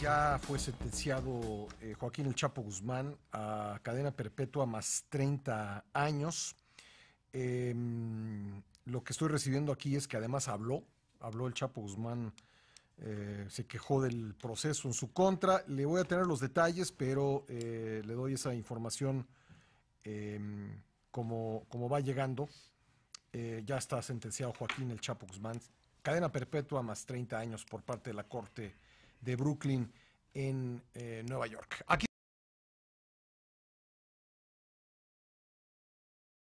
ya fue sentenciado eh, Joaquín El Chapo Guzmán a cadena perpetua más 30 años. Em, lo que estoy recibiendo aquí es que además habló, habló el Chapo Guzmán, eh, se quejó del proceso en su contra. Le voy a tener los detalles, pero eh, le doy esa información em, como, como, va llegando. ya está sentenciado Joaquín El Chapo Guzmán cadena perpetua más 30 años por parte de la Corte de Brooklyn en eh, Nueva York. Aquí